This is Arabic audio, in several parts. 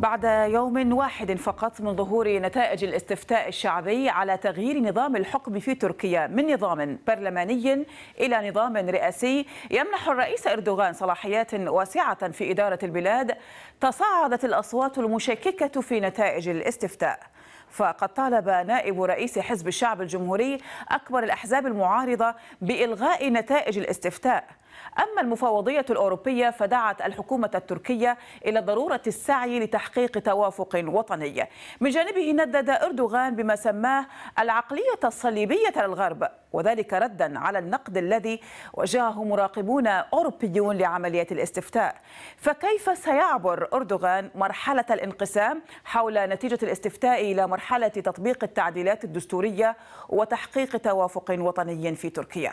بعد يوم واحد فقط من ظهور نتائج الاستفتاء الشعبي على تغيير نظام الحكم في تركيا من نظام برلماني إلى نظام رئاسي يمنح الرئيس إردوغان صلاحيات واسعة في إدارة البلاد تصاعدت الأصوات المشككة في نتائج الاستفتاء فقد طالب نائب رئيس حزب الشعب الجمهوري أكبر الأحزاب المعارضة بإلغاء نتائج الاستفتاء أما المفوضية الأوروبية فدعت الحكومة التركية إلى ضرورة السعي لتحقيق توافق وطني من جانبه ندد أردوغان بما سماه العقلية الصليبية للغرب وذلك ردا على النقد الذي واجهه مراقبون أوروبيون لعملية الاستفتاء فكيف سيعبر أردوغان مرحلة الانقسام حول نتيجة الاستفتاء إلى مرحلة تطبيق التعديلات الدستورية وتحقيق توافق وطني في تركيا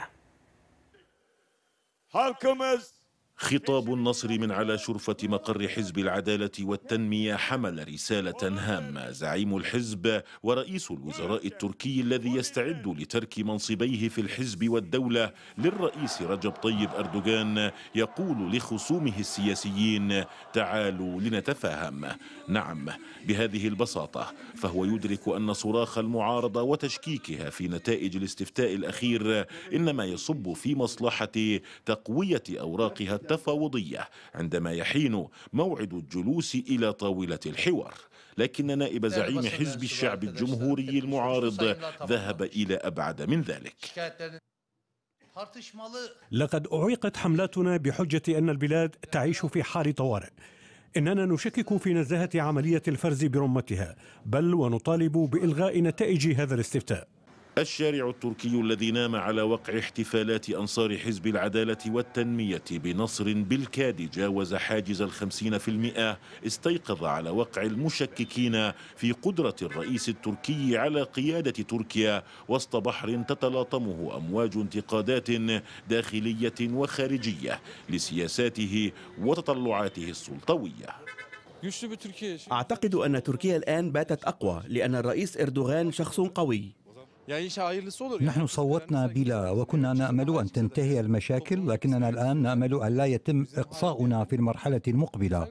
خطاب النصر من على شرفة مقر حزب العدالة والتنمية حمل رسالة هامة زعيم الحزب ورئيس الوزراء التركي الذي يستعد لترك منصبيه في الحزب والدولة للرئيس رجب طيب أردوغان يقول لخصومه السياسيين تعالوا لنتفاهم نعم بهذه البساطة فهو يدرك أن صراخ المعارضة وتشكيكها في نتائج الاستفتاء الأخير إنما يصب في مصلحة تقوية أوراقها التفاوضية عندما يحين موعد الجلوس إلى طاولة الحوار لكن نائب زعيم حزب الشعب الجمهوري المعارض ذهب إلى أبعد من ذلك لقد أعيقت حملاتنا بحجة أن البلاد تعيش في حال طوارئ إننا نشكك في نزاهة عملية الفرز برمتها بل ونطالب بإلغاء نتائج هذا الاستفتاء الشارع التركي الذي نام على وقع احتفالات أنصار حزب العدالة والتنمية بنصر بالكاد جاوز حاجز الخمسين في المئة استيقظ على وقع المشككين في قدرة الرئيس التركي على قيادة تركيا وسط بحر تتلاطمه أمواج انتقادات داخلية وخارجية لسياساته وتطلعاته السلطوية أعتقد أن تركيا الآن باتت أقوى لأن الرئيس إردوغان شخص قوي يعني نحن يعني صوتنا بلا وكنا نامل ان تنتهي المشاكل لكننا الان نامل ان لا يتم اقصاؤنا في المرحله المقبله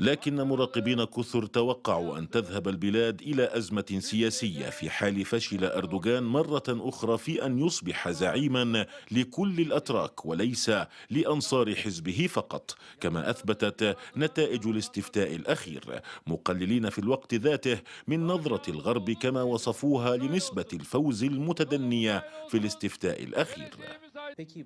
لكن مراقبين كثر توقعوا أن تذهب البلاد إلى أزمة سياسية في حال فشل أردوغان مرة أخرى في أن يصبح زعيما لكل الأتراك وليس لأنصار حزبه فقط كما أثبتت نتائج الاستفتاء الأخير مقللين في الوقت ذاته من نظرة الغرب كما وصفوها لنسبة الفوز المتدنية في الاستفتاء الأخير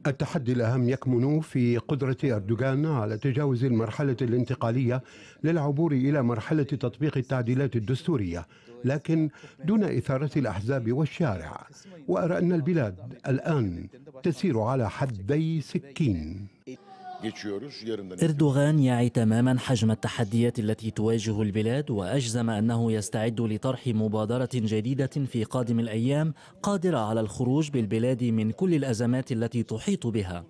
التحدي الأهم يكمن في قدرة أردوغان على تجاوز المرحلة الانتقالية للعبور إلى مرحلة تطبيق التعديلات الدستورية لكن دون إثارة الأحزاب والشارع وأرى أن البلاد الآن تسير على حدي سكين إردوغان يعي تماما حجم التحديات التي تواجه البلاد وأجزم أنه يستعد لطرح مبادرة جديدة في قادم الأيام قادرة على الخروج بالبلاد من كل الأزمات التي تحيط بها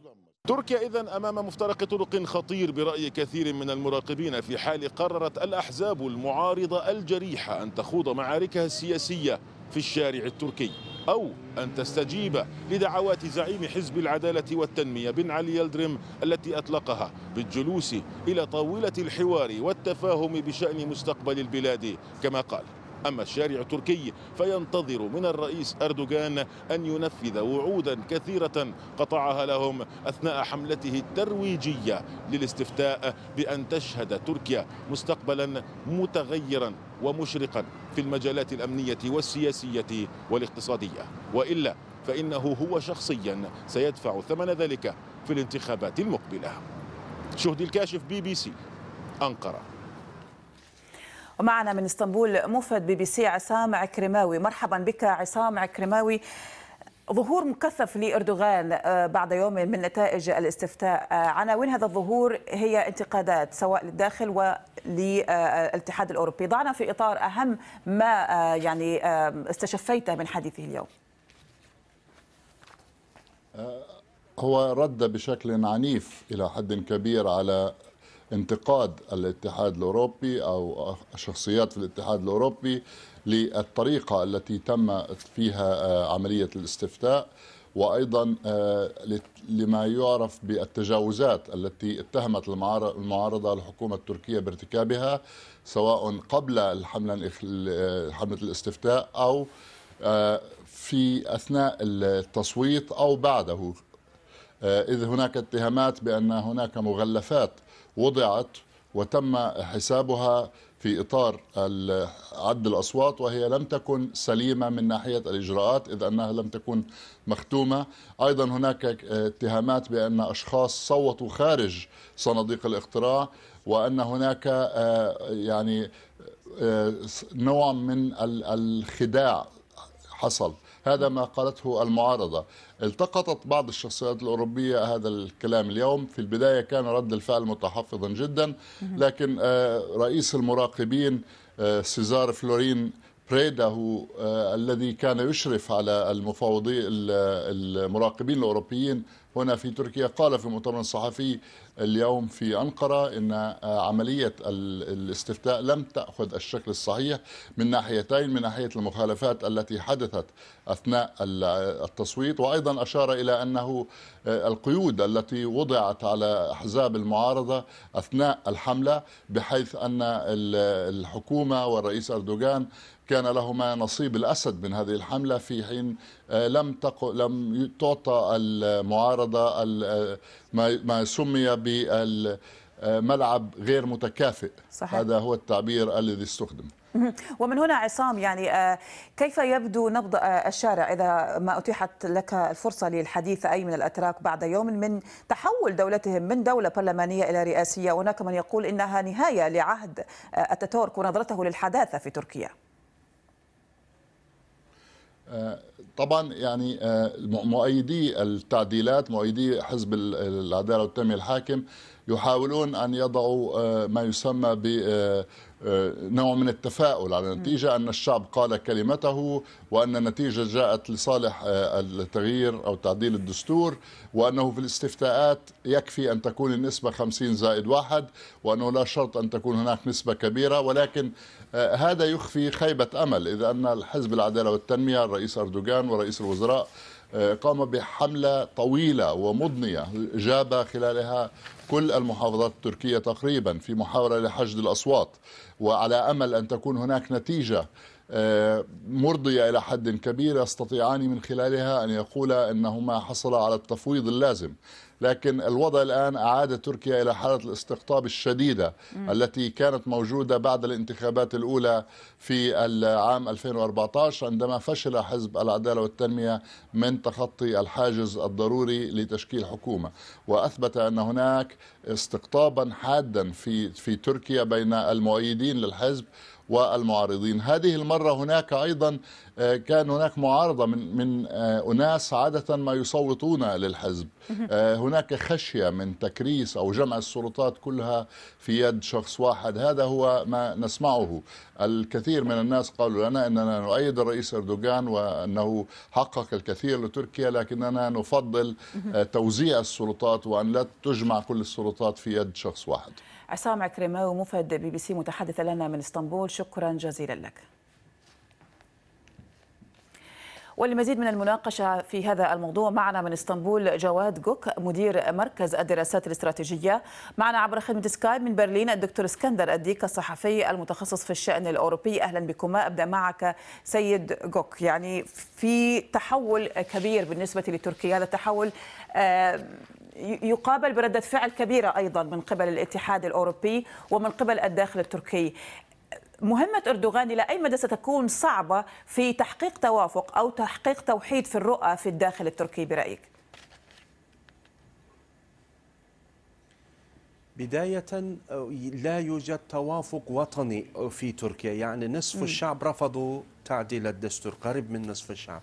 تركيا إذا أمام مفترق طرق خطير برأي كثير من المراقبين في حال قررت الأحزاب المعارضة الجريحة أن تخوض معاركها السياسية في الشارع التركي أو أن تستجيب لدعوات زعيم حزب العدالة والتنمية بن علي يلدرم التي أطلقها بالجلوس إلى طاولة الحوار والتفاهم بشأن مستقبل البلاد كما قال أما الشارع التركي فينتظر من الرئيس أردوغان أن ينفذ وعودا كثيرة قطعها لهم أثناء حملته الترويجية للاستفتاء بأن تشهد تركيا مستقبلا متغيرا ومشرقا في المجالات الأمنية والسياسية والاقتصادية وإلا فإنه هو شخصيا سيدفع ثمن ذلك في الانتخابات المقبلة شهدي الكاشف بي بي سي أنقرة ومعنا من اسطنبول مفد بي بي سي عصام عكرماوي مرحبا بك عصام عكرماوي ظهور مكثف لأردوغان آه، بعد يوم من نتائج الاستفتاء آه، عناوين هذا الظهور هي انتقادات سواء للداخل وللاتحاد آه، الأوروبي ضعنا في إطار أهم ما يعني استشفيته من حديثه اليوم هو رد بشكل عنيف إلى حد كبير على انتقاد الاتحاد الاوروبي او شخصيات في الاتحاد الاوروبي للطريقه التي تم فيها آه، عمليه الاستفتاء وايضا آه، لما يعرف بالتجاوزات التي اتهمت المعارضه الحكومه التركيه بارتكابها سواء قبل الحمله حمله الاستفتاء او آه، في اثناء التصويت او بعده آه، إذ هناك اتهامات بأن هناك مغلفات وضعت وتم حسابها في إطار عد الأصوات وهي لم تكن سليمة من ناحية الإجراءات إذ أنها لم تكن مختومة أيضا هناك اتهامات بأن أشخاص صوتوا خارج صناديق الاقتراع وأن هناك آه، يعني آه، نوع من الخداع حصل هذا ما قالته المعارضة التقطت بعض الشخصيات الأوروبية هذا الكلام اليوم في البداية كان رد الفعل متحفظا جدا لكن آه، رئيس المراقبين آه، سيزار فلورين بريدا هو آه، الذي كان يشرف على المفاوضين المراقبين الأوروبيين هنا في تركيا قال في مؤتمر صحفي اليوم في أنقرة أن آه، عملية الاستفتاء لم تأخذ الشكل الصحيح من ناحيتين من ناحية المخالفات التي حدثت أثناء التصويت وأيضا أشار إلى أنه آه، القيود التي وضعت على أحزاب المعارضة أثناء الحملة بحيث أن الحكومة والرئيس أردوغان كان لهما نصيب الاسد من هذه الحمله في حين آه، لم تق... لم تعطى المعارضه آه، ما سمي بالملعب آه، غير متكافئ صحيح. هذا هو التعبير الذي استخدم ومن هنا عصام يعني كيف يبدو نبض الشارع اذا ما اتيحت لك الفرصه للحديث اي من الاتراك بعد يوم من تحول دولتهم من دوله برلمانيه الى رئاسيه هناك من يقول انها نهايه لعهد اتاتورك ونظرته للحداثه في تركيا آه، طبعا يعني آه، مؤيدي التعديلات مؤيدي حزب العداله والتنميه الحاكم يحاولون ان يضعوا آه، ما يسمى ب نوع من التفاؤل على النتيجة أن الشعب قال كلمته وأن النتيجة جاءت لصالح التغيير أو تعديل الدستور وأنه في الاستفتاءات يكفي أن تكون النسبة 50 زائد واحد وأنه لا شرط أن تكون هناك نسبة كبيرة ولكن آه، هذا يخفي خيبة أمل إذا أن الحزب العدالة والتنمية الرئيس أردوغان ورئيس الوزراء آه، قام بحملة طويلة ومضنية جاب خلالها كل المحافظات التركية تقريبا في محاولة لحشد الأصوات وعلى امل ان تكون هناك نتيجه آه، مرضيه الى حد كبير يستطيعان من خلالها ان يقولا انهما حصلا على التفويض اللازم لكن الوضع الآن أعاد تركيا إلى حالة الاستقطاب الشديدة م. التي كانت موجودة بعد الانتخابات الأولى في العام 2014 عندما فشل حزب العدالة والتنمية من تخطي الحاجز الضروري لتشكيل حكومة وأثبت أن هناك استقطابا حادا في في تركيا بين المؤيدين للحزب والمعارضين هذه المرة هناك أيضا آه، كان هناك معارضة من من آه، أناس عادة ما يصوتون للحزب آه، هناك خشية من تكريس أو جمع السلطات كلها في يد شخص واحد هذا هو ما نسمعه الكثير من الناس قالوا لنا أننا نؤيد الرئيس أردوغان وأنه حقق الكثير لتركيا لكننا نفضل توزيع السلطات وأن لا تجمع كل السلطات في يد شخص واحد عصام عكرمة مفد بي بي سي متحدث لنا من اسطنبول شكرا جزيلا لك ولمزيد من المناقشة في هذا الموضوع معنا من اسطنبول جواد جوك مدير مركز الدراسات الاستراتيجية معنا عبر خدمة سكايب من برلين الدكتور اسكندر الديك الصحفي المتخصص في الشأن الأوروبي أهلا بكما أبدأ معك سيد جوك يعني في تحول كبير بالنسبة لتركيا هذا التحول آه، يقابل بردة فعل كبيرة أيضا من قبل الاتحاد الأوروبي ومن قبل الداخل التركي مهمة أردوغان إلى أي مدى ستكون صعبة في تحقيق توافق أو تحقيق توحيد في الرؤى في الداخل التركي برأيك؟ بداية لا يوجد توافق وطني في تركيا يعني نصف م. الشعب رفضوا تعديل الدستور قريب من نصف الشعب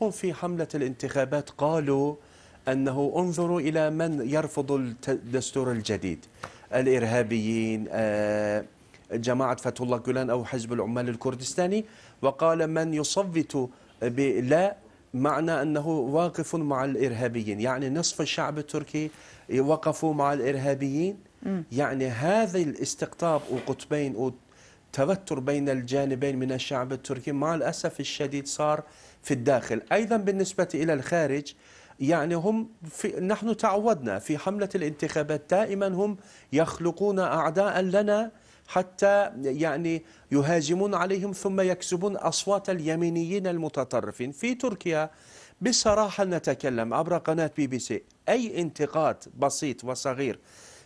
هم في حملة الانتخابات قالوا أنه انظروا إلى من يرفض الدستور الجديد الإرهابيين آه جماعة فتح الله جولان أو حزب العمال الكردستاني وقال من يصوت بلا معنى أنه واقف مع الإرهابيين يعني نصف الشعب التركي وقفوا مع الإرهابيين يعني هذا الاستقطاب وقطبين وتوتر بين الجانبين من الشعب التركي مع الأسف الشديد صار في الداخل أيضا بالنسبة إلى الخارج يعني هم في نحن تعودنا في حملة الانتخابات دائما هم يخلقون أعداء لنا حتى يعني يهاجمون عليهم ثم يكسبون أصوات اليمينيين المتطرفين في تركيا بصراحة نتكلم عبر قناة بي بي سي أي انتقاد بسيط وصغير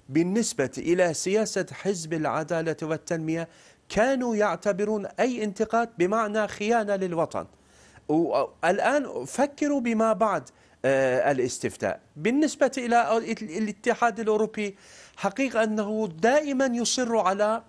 بالنسبة إلى سياسة حزب العدالة والتنمية كانوا يعتبرون أي انتقاد بمعنى خيانة للوطن الان فكروا بما بعد آه، الاستفتاء بالنسبة إلى الاتحاد الأوروبي حقيقة أنه دائما يصر على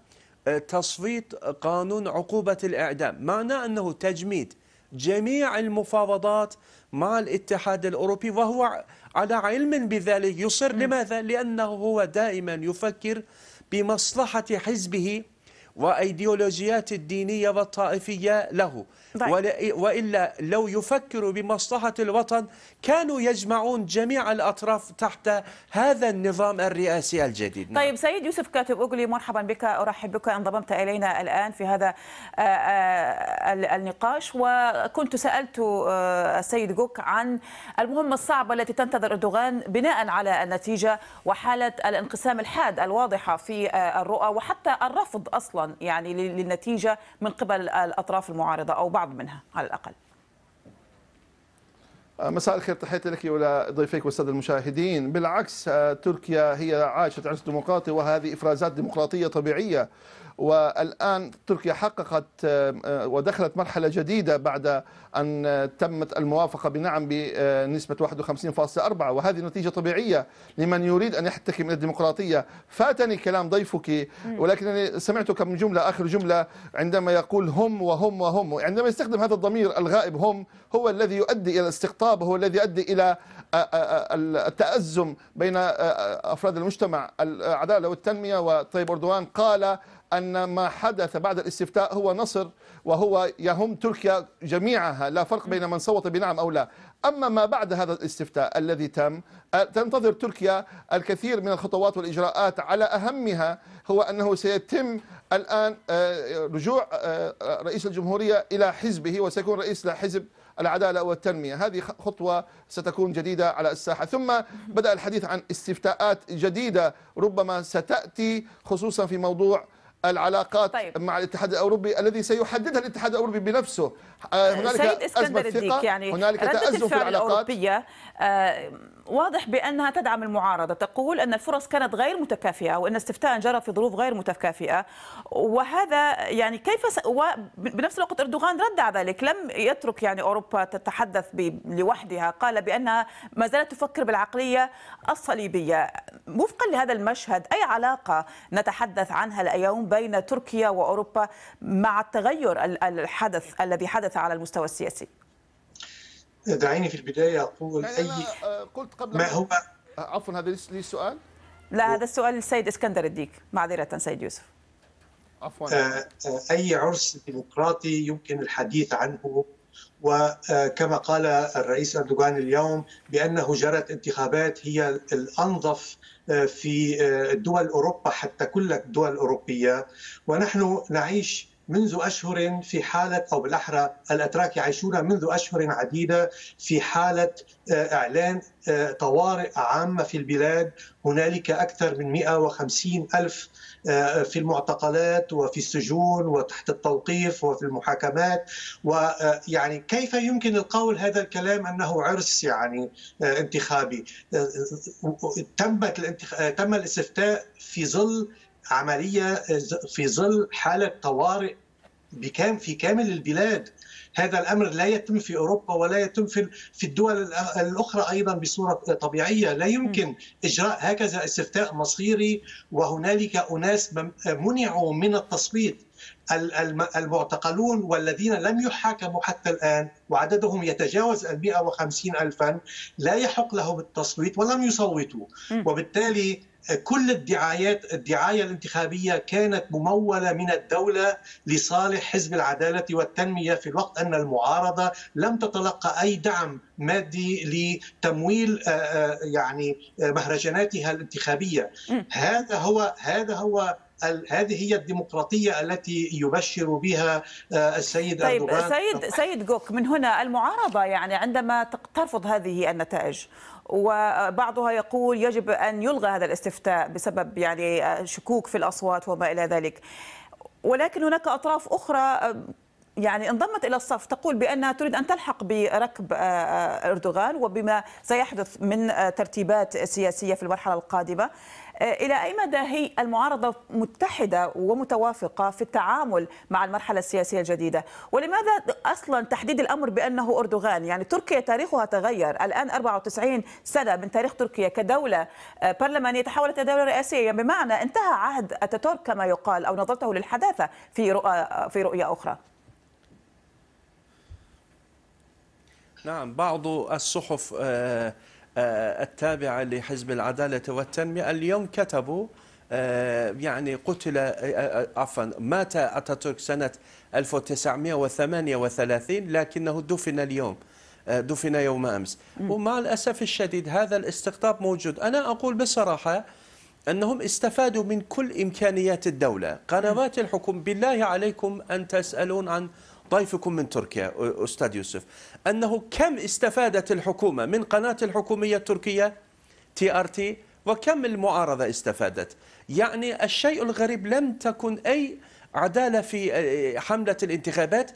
تصويت قانون عقوبة الإعدام معناه أنه تجميد جميع المفاوضات مع الاتحاد الأوروبي وهو على علم بذلك يصر لماذا؟ لأنه هو دائما يفكر بمصلحة حزبه وأيديولوجيات الدينية والطائفية له وإلا لو يفكروا بمصلحة الوطن كانوا يجمعون جميع الأطراف تحت هذا النظام الرئاسي الجديد نعم. طيب سيد يوسف كاتب أوغلي مرحبا بك أرحب بك انضممت إلينا الآن في هذا آه، آه، النقاش وكنت سألت آه، السيد جوك عن المهمة الصعبة التي تنتظر أردوغان بناء على النتيجة وحالة الانقسام الحاد الواضحة في الرؤى وحتى الرفض أصلا يعني للنتيجه من قبل الاطراف المعارضه او بعض منها على الاقل آه، مساء الخير تحياتي لك ولضيفيك والساده المشاهدين، بالعكس آه، تركيا هي عاشت عرس ديمقراطي وهذه افرازات ديمقراطيه طبيعيه والآن تركيا حققت آه، آه، ودخلت مرحلة جديدة بعد أن آه، تمت الموافقة بنعم بنسبة 51.4 وهذه نتيجة طبيعية لمن يريد أن يحتكم إلى الديمقراطية فاتني كلام ضيفك ولكنني سمعت كم جملة آخر جملة عندما يقول هم وهم وهم عندما يستخدم هذا الضمير الغائب هم هو الذي يؤدي إلى الاستقطاب هو الذي يؤدي إلى التأزم بين أفراد المجتمع العدالة والتنمية وطيب أردوان قال أن ما حدث بعد الاستفتاء هو نصر وهو يهم تركيا جميعها لا فرق بين من صوت بنعم أو لا أما ما بعد هذا الاستفتاء الذي تم تنتظر تركيا الكثير من الخطوات والإجراءات على أهمها هو أنه سيتم الآن رجوع رئيس الجمهورية إلى حزبه وسيكون رئيس لحزب العداله والتنميه، هذه خطوه ستكون جديده على الساحه، ثم بدا الحديث عن استفتاءات جديده ربما ستاتي خصوصا في موضوع العلاقات طيب. مع الاتحاد الاوروبي الذي سيحددها الاتحاد الاوروبي بنفسه آه، هنالك سيد اسكندر الديك يعني هنالك تازم في العلاقات الأوروبية آه، واضح بأنها تدعم المعارضة تقول أن الفرص كانت غير متكافئة وأن استفتاء جرى في ظروف غير متكافئة وهذا يعني كيف س... بنفس الوقت أردوغان رد على ذلك لم يترك يعني أوروبا تتحدث ب... لوحدها قال بأنها ما زالت تفكر بالعقلية الصليبية وفقا لهذا المشهد أي علاقة نتحدث عنها اليوم بين تركيا وأوروبا مع التغير الحدث الذي حدث على المستوى السياسي دعيني في البداية أقول يعني أي آه، قلت قبل ما هو آه، عفوا هذا لي سؤال لا هذا السؤال للسيد اسكندر الديك معذرة سيد يوسف عفوا آه، أي عرس ديمقراطي يمكن الحديث عنه وكما قال الرئيس أردوغان اليوم بأنه جرت انتخابات هي الأنظف في دول أوروبا حتى كل الدول الأوروبية ونحن نعيش منذ أشهر في حالة أو بالأحرى الأتراك يعيشون منذ أشهر عديدة في حالة آه، إعلان آه، طوارئ عامة في البلاد هنالك أكثر من 150 ألف آه، في المعتقلات وفي السجون وتحت التوقيف وفي المحاكمات ويعني كيف يمكن القول هذا الكلام أنه عرس يعني انتخابي تمت تم الاستفتاء في ظل عمليه آه، في ظل حاله طوارئ بكام في كامل البلاد هذا الامر لا يتم في اوروبا ولا يتم في الدول الاخرى ايضا بصوره طبيعيه لا يمكن اجراء هكذا استفتاء مصيري وهنالك اناس منعوا من التصويت المعتقلون والذين لم يحاكموا حتى الآن وعددهم يتجاوز ال وخمسين ألفا لا يحق لهم التصويت ولم يصوتوا وبالتالي كل الدعايات الدعايه الانتخابيه كانت مموله من الدوله لصالح حزب العداله والتنميه في الوقت ان المعارضه لم تتلقى اي دعم مادي لتمويل آه، آه، يعني آه، مهرجاناتها الانتخابيه هذا هو هذا هو هذه هي الديمقراطيه التي يبشر بها السيد طيب اردوغان سيد سيد جوك من هنا المعارضه يعني عندما ترفض هذه النتائج وبعضها يقول يجب أن يلغى هذا الاستفتاء بسبب يعني شكوك في الأصوات وما إلى ذلك ولكن هناك أطراف أخرى يعني انضمت الى الصف تقول بانها تريد ان تلحق بركب اردوغان وبما سيحدث من ترتيبات سياسيه في المرحله القادمه آه، إلى أي مدى هي المعارضة متحدة ومتوافقة في التعامل مع المرحلة السياسية الجديدة ولماذا أصلا تحديد الأمر بأنه أردوغان يعني تركيا تاريخها تغير الآن 94 سنة من تاريخ تركيا كدولة آه، برلمانية تحولت إلى دولة رئاسية يعني بمعنى انتهى عهد أتاتورك كما يقال أو نظرته للحداثة في رؤى آه، في رؤية أخرى نعم بعض الصحف آه آه، التابعة لحزب العدالة والتنمية اليوم كتبوا آه، يعني قتل آه، عفوا مات أتاتورك سنة 1938 لكنه دفن اليوم دفن يوم أمس ومع الأسف الشديد هذا الاستقطاب موجود أنا أقول بصراحة أنهم استفادوا من كل إمكانيات الدولة قنوات الحكم بالله عليكم أن تسألون عن ضيفكم من تركيا أستاذ يوسف أنه كم استفادت الحكومة من قناة الحكومية التركية تي ار تي وكم المعارضة استفادت يعني الشيء الغريب لم تكن أي عدالة في حملة الانتخابات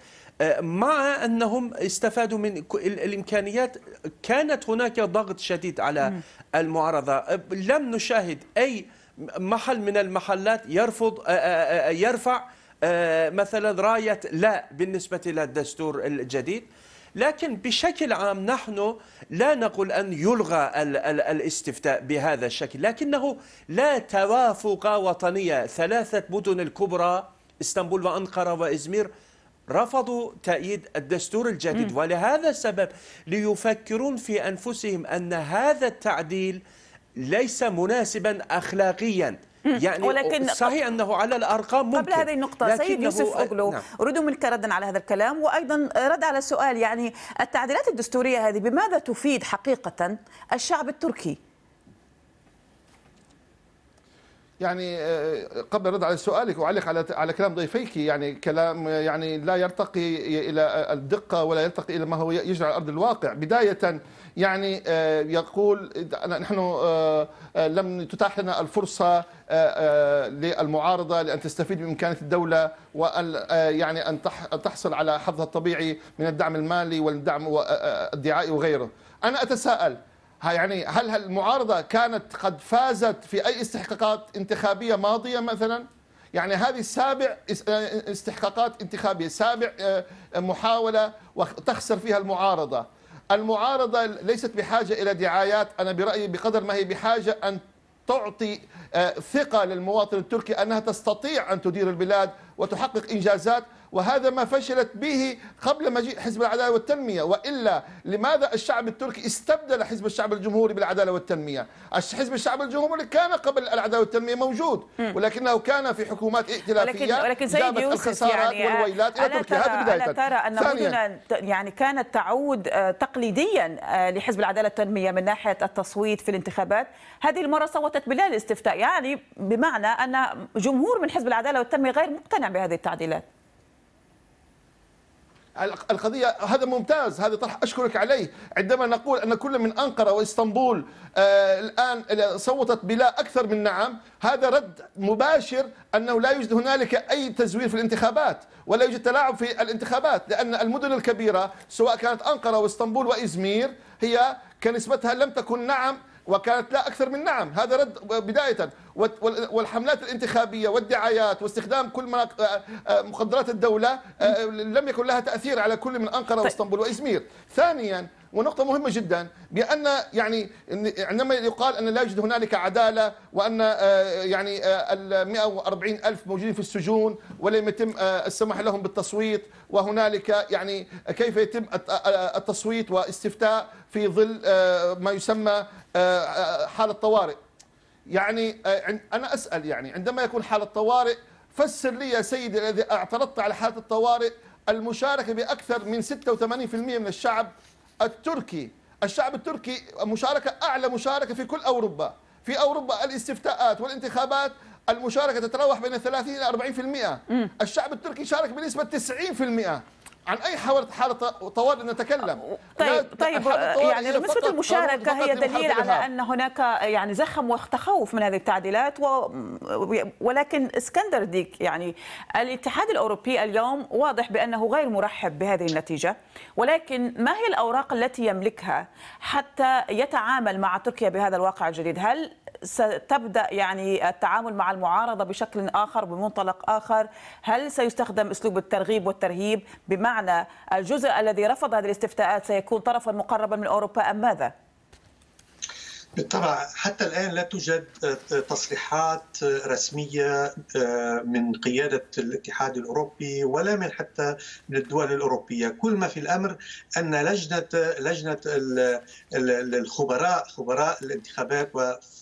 مع أنهم استفادوا من الإمكانيات كانت هناك ضغط شديد على المعارضة لم نشاهد أي محل من المحلات يرفض يرفع آه، مثلا راية لا بالنسبة إلى الدستور الجديد لكن بشكل عام نحن لا نقول أن يلغى الاستفتاء بهذا الشكل لكنه لا توافق وطنية ثلاثة مدن الكبرى اسطنبول وأنقرة وإزمير رفضوا تأييد الدستور الجديد ولهذا السبب ليفكرون في أنفسهم أن هذا التعديل ليس مناسبا أخلاقيا يعني ولكن صحيح انه على الارقام ممكن قبل هذه النقطه سيد يوسف اوغلو نعم. ردوا منك ردا على هذا الكلام وايضا رد على سؤال يعني التعديلات الدستوريه هذه بماذا تفيد حقيقه الشعب التركي يعني آه، قبل الرد على سؤالك وعلق على على كلام ضيفيك يعني كلام آه، يعني لا يرتقي الى آه، الدقه ولا يرتقي الى ما هو يجري على ارض الواقع بدايه يعني آه، يقول نحن آه، آه، لم تتاح لنا الفرصه للمعارضه لان تستفيد من امكانيه الدوله وان يعني ان تحصل على حظها الطبيعي من الدعم المالي والدعم الدعائي وغيره. انا اتساءل يعني هل المعارضه كانت قد فازت في اي استحقاقات انتخابيه ماضيه مثلا؟ يعني هذه سابع استحقاقات انتخابيه، سابع محاوله وتخسر فيها المعارضه. المعارضة ليست بحاجة إلى دعايات أنا برأيي بقدر ما هي بحاجة أن تعطي آه، ثقة للمواطن التركي أنها تستطيع أن تدير البلاد وتحقق إنجازات وهذا ما فشلت به قبل مجيء حزب العداله والتنميه والا لماذا الشعب التركي استبدل حزب الشعب الجمهوري بالعداله والتنميه حزب الشعب الجمهوري كان قبل العداله والتنميه موجود ولكنه كان في حكومات ائتلافيه ولكن ولكن سيد يوسف يعني والويلات الى تركيا هذا بدايه ألا ترى ان مدن يعني كانت تعود آه، تقليديا آه، لحزب العداله والتنميه من ناحيه التصويت في الانتخابات هذه المره صوتت بلا الاستفتاء يعني بمعنى ان جمهور من حزب العداله والتنميه غير مقتنع بهذه التعديلات القضية هذا ممتاز هذا طرح أشكرك عليه عندما نقول أن كل من أنقرة وإسطنبول آه، الآن صوتت بلا أكثر من نعم هذا رد مباشر أنه لا يوجد هنالك أي تزوير في الانتخابات ولا يوجد تلاعب في الانتخابات لأن المدن الكبيرة سواء كانت أنقرة وإسطنبول وإزمير هي كنسبتها لم تكن نعم وكانت لا أكثر من نعم هذا رد بداية والحملات الانتخابية والدعايات واستخدام كل آه، آه، مخدرات الدولة آه، لم يكن لها تأثير على كل من أنقرة طيب. واسطنبول وإزمير ثانيا ونقطة مهمة جدا بأن يعني عندما يقال أن لا يوجد هنالك عدالة وأن آه، يعني آه، ال 140 ألف موجودين في السجون ولم يتم آه، السماح لهم بالتصويت وهنالك يعني كيف يتم التصويت واستفتاء في ظل ما يسمى حالة طوارئ يعني أنا أسأل يعني عندما يكون حالة طوارئ فسر لي يا سيدي الذي اعترضت على حالة الطوارئ المشاركة بأكثر من 86% من الشعب التركي الشعب التركي مشاركة أعلى مشاركة في كل أوروبا في أوروبا الاستفتاءات والانتخابات المشاركة تتراوح بين 30 إلى 40% الشعب التركي شارك بنسبة 90% عن اي حاله حاله طوارئ نتكلم طيب طيب يعني نسبه المشاركه هي دليل على ان هناك يعني زخم وتخوف من هذه التعديلات و ولكن اسكندر ديك يعني الاتحاد الاوروبي اليوم واضح بانه غير مرحب بهذه النتيجه ولكن ما هي الاوراق التي يملكها حتى يتعامل مع تركيا بهذا الواقع الجديد هل ستبدا يعني التعامل مع المعارضه بشكل اخر بمنطلق اخر هل سيستخدم اسلوب الترغيب والترهيب بمعنى الجزء الذي رفض هذه الاستفتاءات سيكون طرفا مقربا من اوروبا ام ماذا بالطبع حتى الان لا توجد تصريحات رسميه آه، من قياده الاتحاد الاوروبي ولا من حتى من الدول الاوروبيه، كل ما في الامر ان لجنه لجنه الخبراء خبراء الانتخابات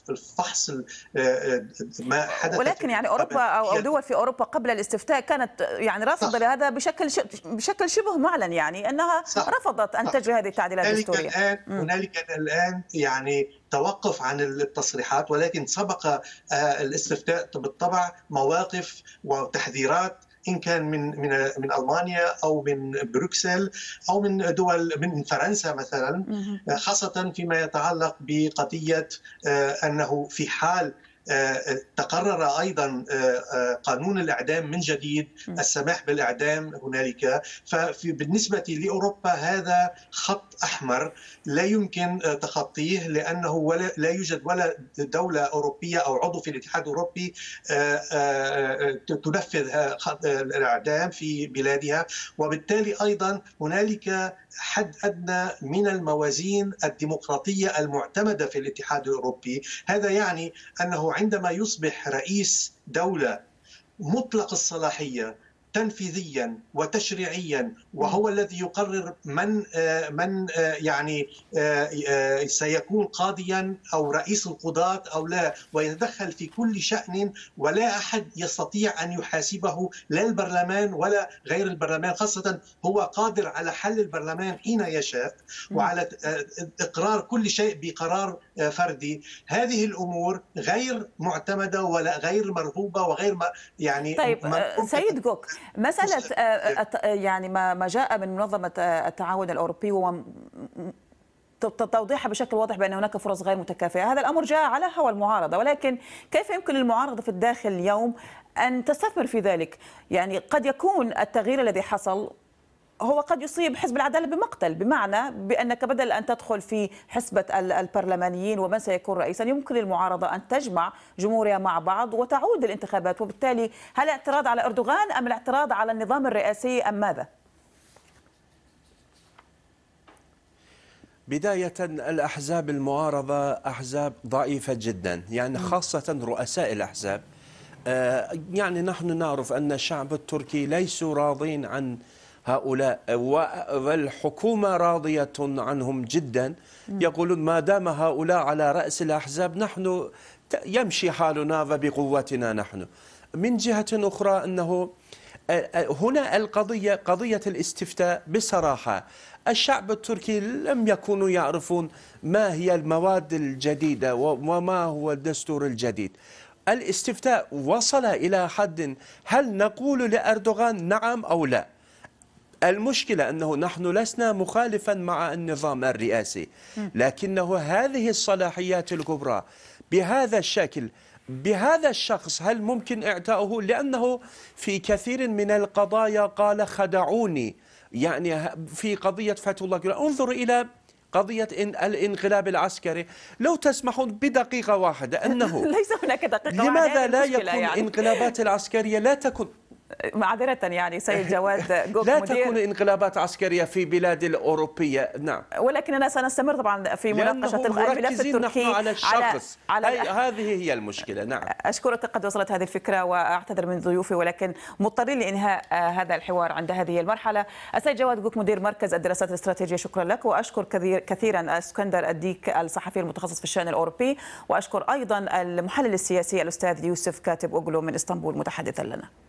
الفحص آه، آه، ما حدث ولكن يعني اوروبا او يعني دول في اوروبا قبل الاستفتاء كانت يعني رافضه لهذا بشكل بشكل شبه معلن يعني انها صح. رفضت ان تجري هذه التعديلات الدستوريه الان هنالك الان يعني توقف عن التصريحات ولكن سبق آه، الاستفتاء بالطبع مواقف وتحذيرات ان كان من من من المانيا او من بروكسل او من دول من فرنسا مثلا خاصه فيما يتعلق بقضيه آه، انه في حال آه، آه، تقرر ايضا آه، قانون الاعدام من جديد السماح بالاعدام هنالك فبالنسبه لاوروبا هذا خط احمر لا يمكن تخطيه لانه ولا لا يوجد ولا دوله اوروبيه او عضو في الاتحاد الاوروبي تنفذ الاعدام في بلادها وبالتالي ايضا هنالك حد ادنى من الموازين الديمقراطيه المعتمده في الاتحاد الاوروبي هذا يعني انه وعندما يصبح رئيس دوله مطلق الصلاحيه تنفيذيا وتشريعيا وهو الذي يقرر من آه، من آه، يعني آه، سيكون قاضيا او رئيس القضاة او لا ويتدخل في كل شأن ولا احد يستطيع ان يحاسبه لا البرلمان ولا غير البرلمان خاصة هو قادر على حل البرلمان حين يشاء وعلى اقرار كل شيء بقرار فردي هذه الامور غير معتمده ولا غير مرغوبه وغير يعني طيب آه، سيد جوك مساله آه، آه، يعني ما جاء من منظمه التعاون الاوروبي توضيحها بشكل واضح بان هناك فرص غير متكافئه، هذا الامر جاء على هوى المعارضه ولكن كيف يمكن للمعارضه في الداخل اليوم ان تستثمر في ذلك؟ يعني قد يكون التغيير الذي حصل هو قد يصيب حزب العداله بمقتل بمعنى بانك بدل ان تدخل في حسبه البرلمانيين ومن سيكون رئيسا يمكن للمعارضة ان تجمع جمهورها مع بعض وتعود الانتخابات وبالتالي هل اعتراض على اردوغان ام الاعتراض على النظام الرئاسي ام ماذا؟ بداية الأحزاب المعارضة أحزاب ضعيفة جدا يعني خاصة رؤساء الأحزاب آه، يعني نحن نعرف أن الشعب التركي ليسوا راضين عن هؤلاء والحكومة راضية عنهم جدا يقولون ما دام هؤلاء على رأس الأحزاب نحن يمشي حالنا وبقوتنا نحن من جهة أخرى أنه هنا القضية قضية الاستفتاء بصراحة الشعب التركي لم يكونوا يعرفون ما هي المواد الجديدة وما هو الدستور الجديد الاستفتاء وصل إلى حد هل نقول لأردوغان نعم أو لا المشكلة أنه نحن لسنا مخالفا مع النظام الرئاسي لكنه هذه الصلاحيات الكبرى بهذا الشكل بهذا الشخص هل ممكن إعتاؤه لأنه في كثير من القضايا قال خدعوني يعني في قضية فتح الله انظر إلى قضية الانقلاب العسكري لو تسمحون بدقيقة واحدة أنه ليس هناك دقيقة لماذا لا يكون يعني. انقلابات العسكرية لا تكون معذرة يعني سيد جواد جوك لا مدير تكون انقلابات عسكرية في بلاد الأوروبية نعم ولكننا سنستمر طبعا في مناقشة الملف التركي على الشخص على, على هذه هي المشكلة نعم أشكرك قد وصلت هذه الفكرة وأعتذر من ضيوفي ولكن مضطرين لإنهاء آه، هذا الحوار عند هذه المرحلة السيد جواد جوك مدير مركز الدراسات الاستراتيجية شكرا لك وأشكر كثير كثيرا اسكندر الديك الصحفي المتخصص في الشأن الأوروبي وأشكر أيضا المحلل السياسي الأستاذ يوسف كاتب أوغلو من إسطنبول متحدثا لنا